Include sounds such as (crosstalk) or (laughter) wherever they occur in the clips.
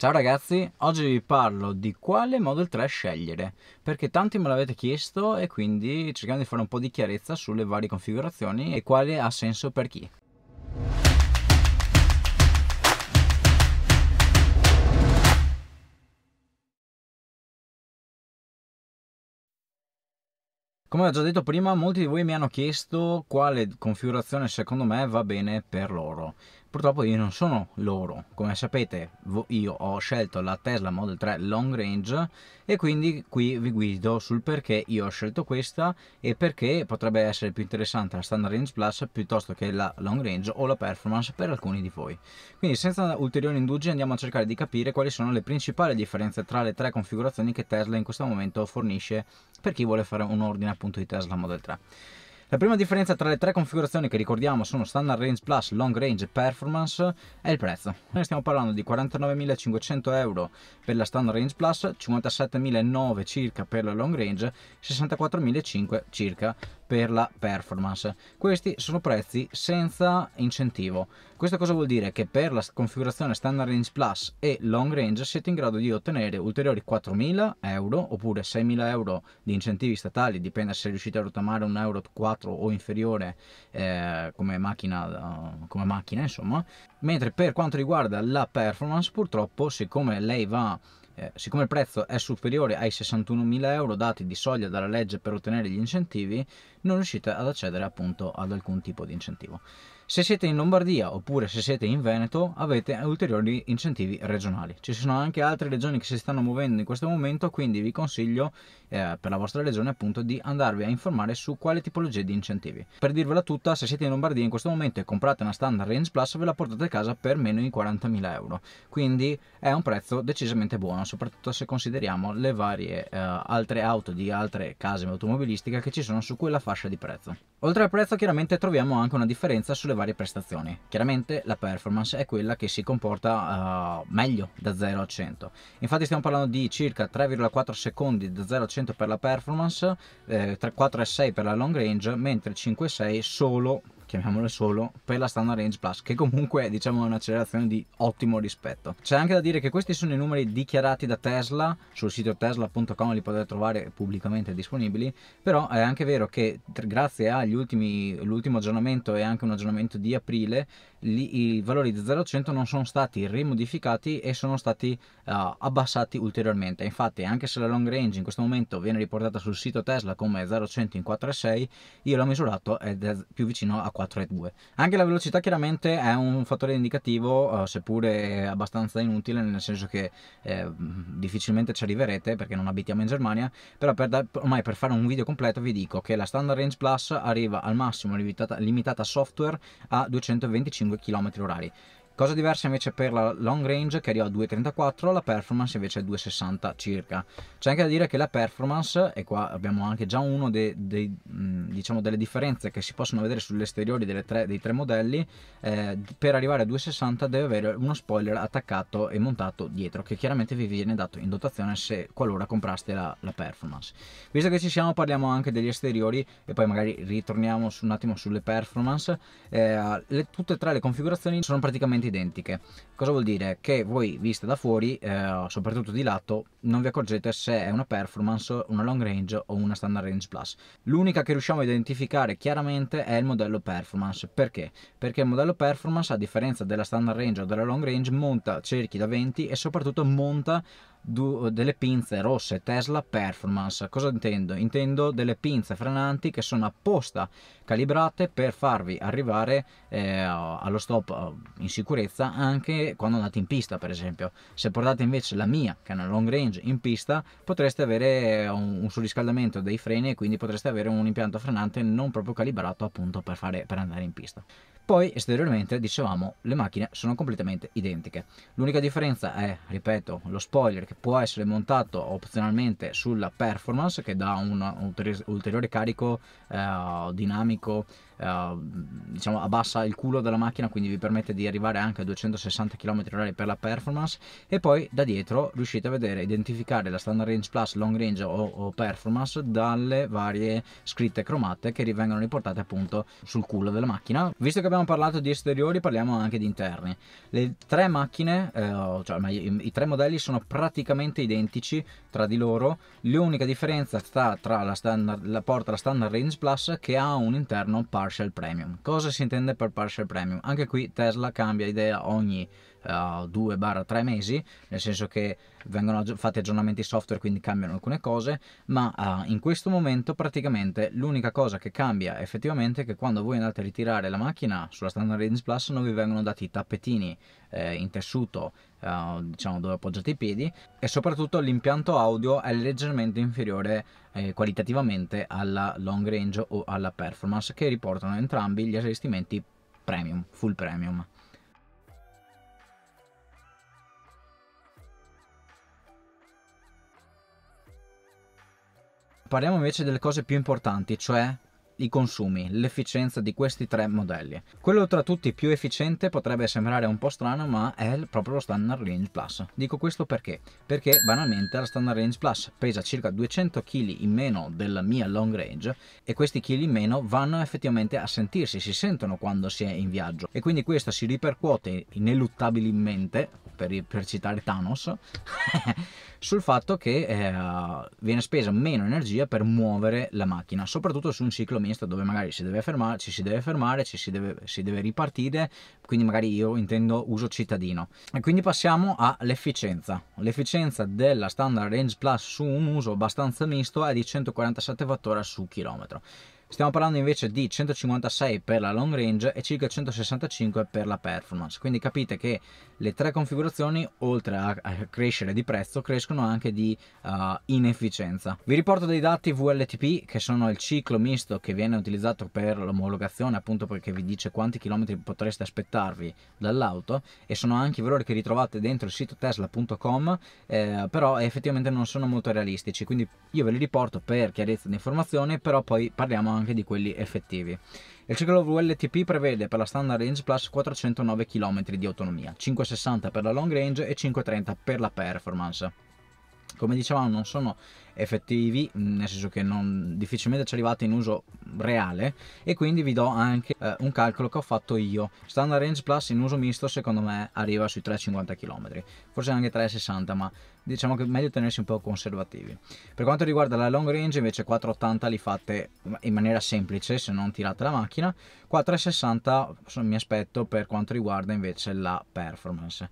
Ciao ragazzi, oggi vi parlo di quale Model 3 scegliere, perché tanti me l'avete chiesto e quindi cerchiamo di fare un po' di chiarezza sulle varie configurazioni e quale ha senso per chi. Come ho già detto prima, molti di voi mi hanno chiesto quale configurazione secondo me va bene per loro. Purtroppo io non sono loro, come sapete io ho scelto la Tesla Model 3 Long Range e quindi qui vi guido sul perché io ho scelto questa e perché potrebbe essere più interessante la Standard Range Plus piuttosto che la Long Range o la Performance per alcuni di voi. Quindi senza ulteriori indugi andiamo a cercare di capire quali sono le principali differenze tra le tre configurazioni che Tesla in questo momento fornisce per chi vuole fare un ordine appunto di Tesla Model 3. La prima differenza tra le tre configurazioni che ricordiamo sono Standard Range Plus, Long Range e Performance è il prezzo. Noi stiamo parlando di 49.500 euro per la Standard Range Plus, 57.900 circa per la Long Range, 64.500 circa per la performance. Questi sono prezzi senza incentivo. Questo cosa vuol dire? Che per la configurazione Standard Range Plus e Long Range siete in grado di ottenere ulteriori 4.000 euro oppure 6.000 euro di incentivi statali, dipende se riuscite a rottamare un euro 4 o inferiore eh, come, macchina, uh, come macchina, insomma. Mentre per quanto riguarda la performance, purtroppo, siccome lei va eh, siccome il prezzo è superiore ai 61.000 euro dati di soglia dalla legge per ottenere gli incentivi, non riuscite ad accedere appunto ad alcun tipo di incentivo. Se siete in Lombardia oppure se siete in Veneto avete ulteriori incentivi regionali. Ci sono anche altre regioni che si stanno muovendo in questo momento, quindi vi consiglio eh, per la vostra regione appunto di andarvi a informare su quale tipologia di incentivi. Per dirvela tutta, se siete in Lombardia in questo momento e comprate una standard range plus ve la portate a casa per meno di 40.000 euro, quindi è un prezzo decisamente buono buona, soprattutto se consideriamo le varie eh, altre auto di altre case automobilistiche che ci sono su quella fascia di prezzo. Oltre al prezzo chiaramente troviamo anche una differenza sulle varie prestazioni. Chiaramente la performance è quella che si comporta eh, meglio da 0 a 100. Infatti stiamo parlando di circa 3,4 secondi da 0 a 100 per la performance, eh, 4,6 per la long range, mentre 5,6 solo chiamiamolo solo, per la standard range plus, che comunque diciamo è un'accelerazione di ottimo rispetto. C'è anche da dire che questi sono i numeri dichiarati da Tesla, sul sito tesla.com li potete trovare pubblicamente disponibili, però è anche vero che grazie all'ultimo aggiornamento e anche un aggiornamento di aprile, li, i valori di 0 a 100 non sono stati rimodificati e sono stati uh, abbassati ulteriormente. Infatti, anche se la long range in questo momento viene riportata sul sito Tesla come 0 a 100 in 4,6, io l'ho misurato ed è più vicino a 4,2. Anche la velocità chiaramente è un fattore indicativo, uh, seppure abbastanza inutile, nel senso che eh, difficilmente ci arriverete perché non abitiamo in Germania, però per da, ormai per fare un video completo vi dico che la standard range plus arriva al massimo limitata, limitata software a 225 km orari Cosa diversa invece per la long range che arriva a 2.34, la performance invece è 2.60 circa. C'è anche da dire che la performance, e qua abbiamo anche già uno dei, mm, diciamo, delle differenze che si possono vedere sugli esteriori delle tre, dei tre modelli, eh, per arrivare a 2.60 deve avere uno spoiler attaccato e montato dietro, che chiaramente vi viene dato in dotazione se qualora compraste la, la performance. Visto che ci siamo parliamo anche degli esteriori e poi magari ritorniamo su, un attimo sulle performance, eh, le, tutte e tre le configurazioni sono praticamente identiche. Cosa vuol dire? Che voi, viste da fuori, eh, soprattutto di lato, non vi accorgete se è una performance, una long range o una standard range plus. L'unica che riusciamo a identificare chiaramente è il modello performance. Perché? Perché il modello performance, a differenza della standard range o della long range, monta cerchi da 20 e soprattutto monta delle pinze rosse Tesla Performance. Cosa intendo? Intendo delle pinze frenanti che sono apposta calibrate per farvi arrivare eh, allo stop eh, in sicurezza anche quando andate in pista, per esempio. Se portate invece la mia, che è una long range, in pista, potreste avere un, un surriscaldamento dei freni e quindi potreste avere un impianto frenante non proprio calibrato appunto per, fare, per andare in pista. Poi esteriormente, dicevamo, le macchine sono completamente identiche. L'unica differenza è, ripeto, lo spoiler che può essere montato opzionalmente sulla performance che dà un ulteriore carico eh, dinamico Ehm, diciamo, abbassa il culo della macchina, quindi vi permette di arrivare anche a 260 km/h per la performance. E poi da dietro riuscite a vedere, identificare la standard range plus, long range o, o performance dalle varie scritte cromate che rivengono riportate appunto sul culo della macchina. Visto che abbiamo parlato di esteriori, parliamo anche di interni. Le tre macchine, eh, cioè i, i tre modelli sono praticamente identici tra di loro. L'unica differenza sta tra la, standard, la porta la standard range plus che ha un interno part partial premium. Cosa si intende per partial premium? Anche qui Tesla cambia idea ogni uh, eh, 2-3 mesi, nel senso che vengono fatti aggiornamenti software, quindi cambiano alcune cose, ma uh, in questo momento praticamente l'unica cosa che cambia effettivamente è che quando voi andate a ritirare la macchina sulla Standard Range Plus non vi vengono dati i tappetini eh, in tessuto uh, diciamo dove appoggiate i piedi e soprattutto l'impianto audio è leggermente inferiore eh, qualitativamente alla long range o alla performance che riportano entrambi gli allestimenti premium, full premium. Parliamo invece delle cose più importanti, cioè i consumi, l'efficienza di questi tre modelli. Quello tra tutti più efficiente potrebbe sembrare un po' strano, ma è proprio lo Standard Range Plus. Dico questo perché? Perché banalmente la Standard Range Plus pesa circa 200 kg in meno della mia long range e questi kg in meno vanno effettivamente a sentirsi, si sentono quando si è in viaggio e quindi questo si ripercuote ineluttabilmente per, per citare Thanos, (laughs) sul fatto che eh, viene spesa meno energia per muovere la macchina, soprattutto su un ciclo misto dove magari si deve fermare, ci si deve fermare, ci si deve, si deve ripartire, quindi magari io intendo uso cittadino. E quindi passiamo all'efficienza. L'efficienza della Standard Range Plus su un uso abbastanza misto è di 147 Wh su chilometro. Stiamo parlando invece di 156 per la long range e circa 165 per la performance, quindi capite che le tre configurazioni oltre a, crescere di prezzo crescono anche di uh, inefficienza. Vi riporto dei dati VLTP che sono il ciclo misto che viene utilizzato per l'omologazione appunto perché vi dice quanti chilometri potreste aspettarvi dall'auto e sono anche i valori che ritrovate dentro il sito tesla.com eh, però effettivamente non sono molto realistici quindi io ve li riporto per chiarezza di informazione però poi parliamo anche anche di quelli effettivi. Il ciclo VLTP prevede per la standard range plus 409 km di autonomia, 560 per la long range e 530 per la performance. Come dicevamo non sono effettivi, nel senso che non, difficilmente ci arrivate in uso reale e quindi vi do anche eh, un calcolo che ho fatto io. Standard Range Plus in uso misto secondo me arriva sui 3,50 km, forse anche 3,60 ma diciamo che è meglio tenersi un po' conservativi. Per quanto riguarda la long range invece 4,80 li fate in maniera semplice se non tirate la macchina, qua 3,60 mi aspetto per quanto riguarda invece la performance.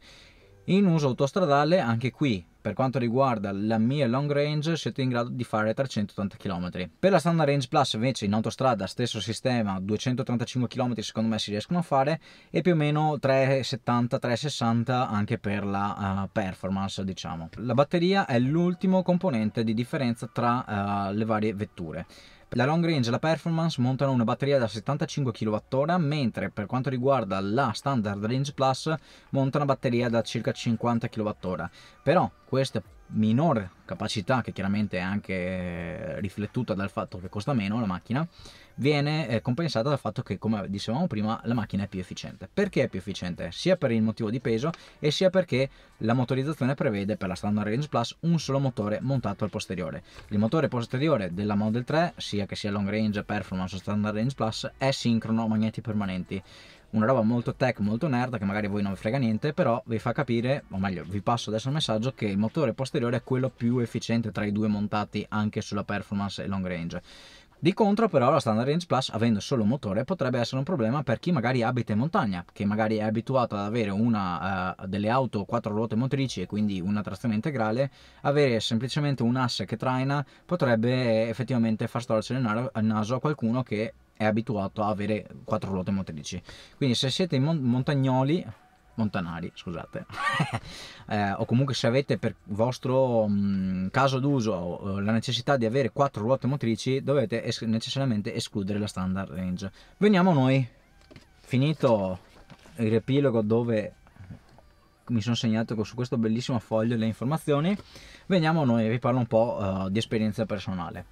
In uso autostradale anche qui per quanto riguarda la mia long range siete in grado di fare 380 km. Per la standard range plus invece in autostrada stesso sistema 235 km secondo me si riescono a fare e più o meno 370-360 anche per la uh, performance diciamo. La batteria è l'ultimo componente di differenza tra uh, le varie vetture. La long range e la performance montano una batteria da 75 kWh, mentre per quanto riguarda la standard range plus monta una batteria da circa 50 kWh. Però queste minore capacità, che chiaramente è anche eh, riflettuta dal fatto che costa meno la macchina, viene eh, compensata dal fatto che, come dicevamo prima, la macchina è più efficiente. Perché è più efficiente? Sia per il motivo di peso e sia perché la motorizzazione prevede per la Standard Range Plus un solo motore montato al posteriore. Il motore posteriore della Model 3, sia che sia Long Range, Performance o Standard Range Plus, è sincrono magneti permanenti una roba molto tech, molto nerd, che magari a voi non vi frega niente, però vi fa capire, o meglio, vi passo adesso il messaggio che il motore posteriore è quello più efficiente tra i due montati anche sulla performance e long range. Di contro però la Standard Range Plus avendo solo un motore potrebbe essere un problema per chi magari abita in montagna, che magari è abituato ad avere una, uh, delle auto quattro ruote motrici e quindi una trazione integrale, avere semplicemente un asse che traina potrebbe effettivamente far storcere il naso a qualcuno che è abituato a avere quattro ruote motrici. Quindi se siete mon- montagnoli, montanari, scusate, (laughs) eh, o comunque se avete per vostro mh, caso d'uso la necessità di avere quattro ruote motrici, dovete es- necessariamente escludere la standard range. Veniamo a noi. Finito il riepilogo dove mi sono segnato su questo bellissimo foglio le informazioni, veniamo a noi, vi parlo un po' uh, di esperienza personale.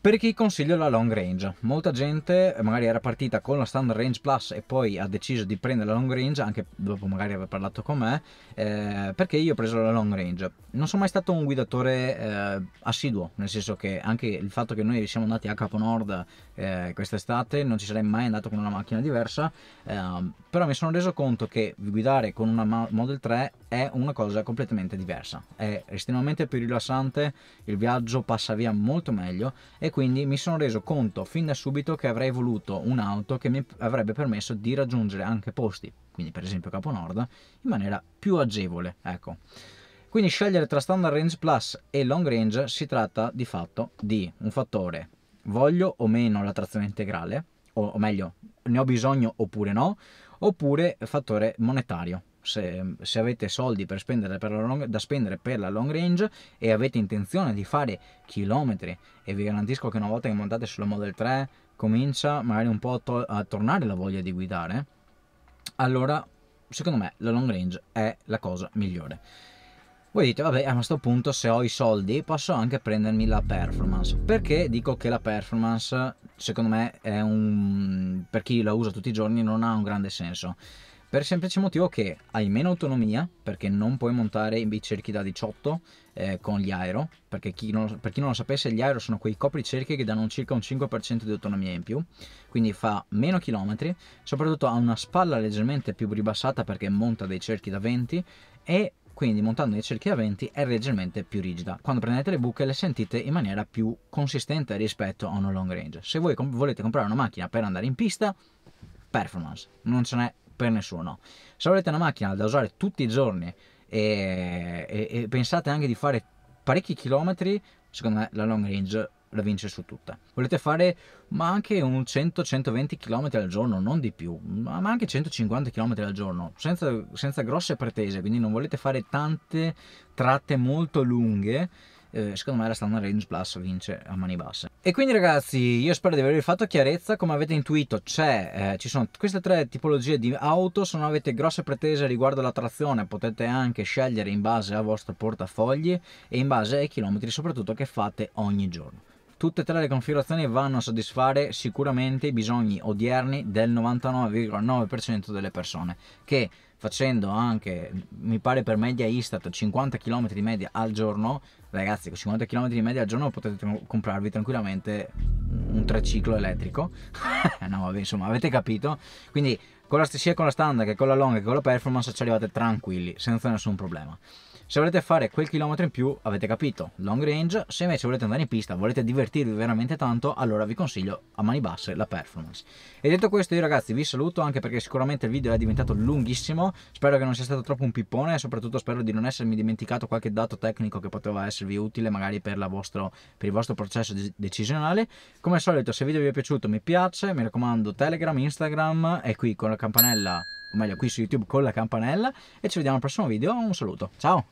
Per chi consiglio la long range, molta gente eh, magari era partita con la standard range plus e poi ha deciso di prendere la long range, anche dopo magari aver parlato con me, eh, perché io ho preso la long range. Non sono mai stato un guidatore eh, assiduo, nel senso che anche il fatto che noi siamo andati a Caponord eh, quest'estate non ci sarei mai andato con una macchina diversa, ehm, però mi sono reso conto che guidare con una Model 3 è una cosa completamente diversa, è estremamente più rilassante, il viaggio passa via molto meglio e e quindi mi sono reso conto fin da subito che avrei voluto un'auto che mi avrebbe permesso di raggiungere anche posti, quindi per esempio Capo Nord, in maniera più agevole. Ecco. Quindi scegliere tra Standard Range Plus e Long Range si tratta di fatto di un fattore voglio o meno la trazione integrale, o meglio ne ho bisogno oppure no, oppure fattore monetario se, se avete soldi per spendere per long, da spendere per la long range e avete intenzione di fare chilometri e vi garantisco che una volta che montate sulla Model 3 comincia magari un po' to a tornare la voglia di guidare allora secondo me la long range è la cosa migliore voi dite, vabbè, a questo punto se ho i soldi posso anche prendermi la performance. Perché dico che la performance, secondo me, un... per chi la usa tutti i giorni non ha un grande senso. Per il semplice motivo che hai meno autonomia, perché non puoi montare in bicerchi da 18 eh, con gli aero, perché chi non, per chi non lo sapesse gli aero sono quei copricerchi che danno circa un 5% di autonomia in più, quindi fa meno chilometri, soprattutto ha una spalla leggermente più ribassata perché monta dei cerchi da 20 e quindi montando dei cerchi da 20 è leggermente più rigida. Quando prendete le buche le sentite in maniera più consistente rispetto a una long range. Se voi com- volete comprare una macchina per andare in pista, performance, non ce n'è per nessuno. Se avete una macchina da usare tutti i giorni e, e, e pensate anche di fare parecchi chilometri, secondo me la long range la vince su tutta. Volete fare ma anche un 100-120 km al giorno, non di più, ma anche 150 km al giorno, senza, senza grosse pretese, quindi non volete fare tante tratte molto lunghe eh, secondo me la Standard Range Plus vince a mani basse. E quindi ragazzi, io spero di avervi fatto chiarezza, come avete intuito c'è, eh, ci sono queste tre tipologie di auto, se non avete grosse pretese riguardo alla trazione potete anche scegliere in base al vostro portafogli e in base ai chilometri soprattutto che fate ogni giorno. Tutte e tre le configurazioni vanno a soddisfare sicuramente i bisogni odierni del 99,9% delle persone che facendo anche, mi pare per media Istat, 50 km di media al giorno, ragazzi con 50 km di media al giorno potete comprarvi tranquillamente un triciclo elettrico, (laughs) no vabbè insomma avete capito, quindi con la, sia con la standard che con la long che con la performance ci arrivate tranquilli, senza nessun problema. Se volete fare quel chilometro in più, avete capito, long range, se invece volete andare in pista, volete divertirvi veramente tanto, allora vi consiglio a mani basse la performance. E detto questo io ragazzi vi saluto anche perché sicuramente il video è diventato lunghissimo, spero che non sia stato troppo un pippone e soprattutto spero di non essermi dimenticato qualche dato tecnico che poteva esservi utile magari per, vostro, per il vostro processo decisionale. Come al solito se il video vi è piaciuto mi piace, mi raccomando Telegram, Instagram e qui con la campanella o meglio qui su YouTube con la campanella e ci vediamo al prossimo video, un saluto, ciao!